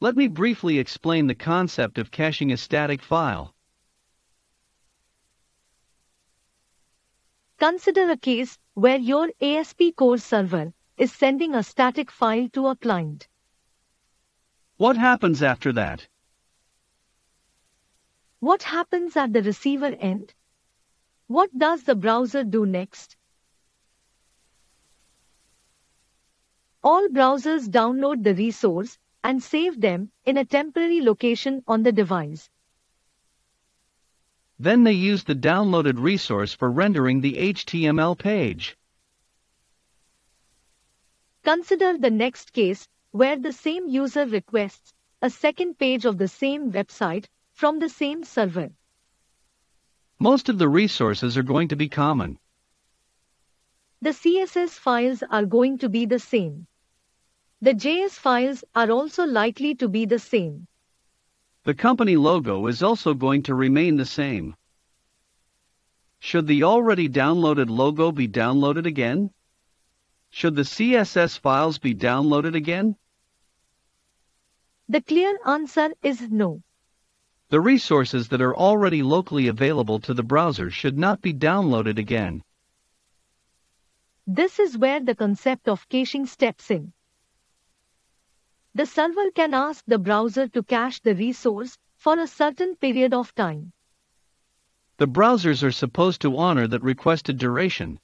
Let me briefly explain the concept of caching a static file. Consider a case where your ASP core server is sending a static file to a client. What happens after that? What happens at the receiver end? What does the browser do next? All browsers download the resource and save them in a temporary location on the device. Then they use the downloaded resource for rendering the HTML page. Consider the next case where the same user requests a second page of the same website from the same server. Most of the resources are going to be common. The CSS files are going to be the same. The JS files are also likely to be the same. The company logo is also going to remain the same. Should the already downloaded logo be downloaded again? Should the CSS files be downloaded again? The clear answer is no. The resources that are already locally available to the browser should not be downloaded again. This is where the concept of caching steps in the server can ask the browser to cache the resource for a certain period of time. The browsers are supposed to honor that requested duration.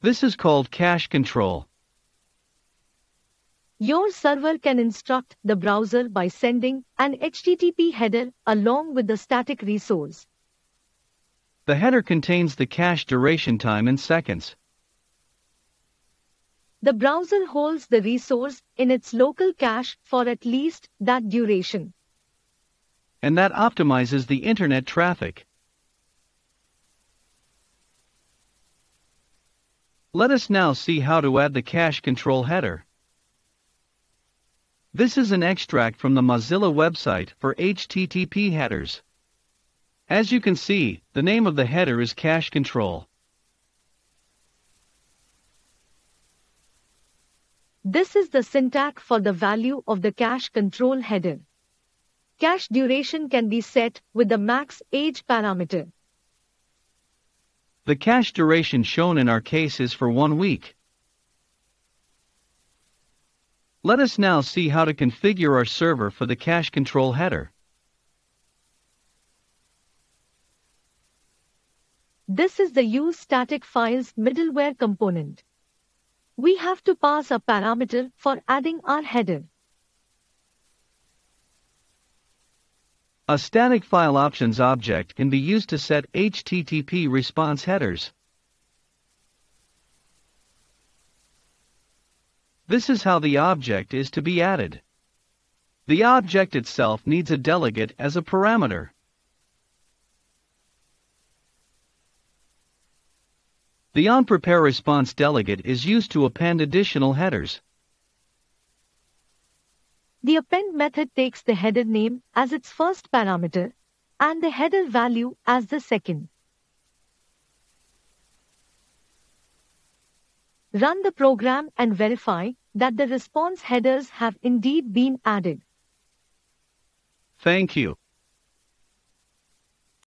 This is called cache control. Your server can instruct the browser by sending an HTTP header along with the static resource. The header contains the cache duration time in seconds the browser holds the resource in its local cache for at least that duration. And that optimizes the internet traffic. Let us now see how to add the cache control header. This is an extract from the Mozilla website for HTTP headers. As you can see, the name of the header is cache control. This is the syntax for the value of the cache control header. Cache duration can be set with the max age parameter. The cache duration shown in our case is for one week. Let us now see how to configure our server for the cache control header. This is the use static files middleware component we have to pass a parameter for adding our header. A static file options object can be used to set HTTP response headers. This is how the object is to be added. The object itself needs a delegate as a parameter. The onPrepareResponse response delegate is used to append additional headers. The append method takes the header name as its first parameter and the header value as the second. Run the program and verify that the response headers have indeed been added. Thank you.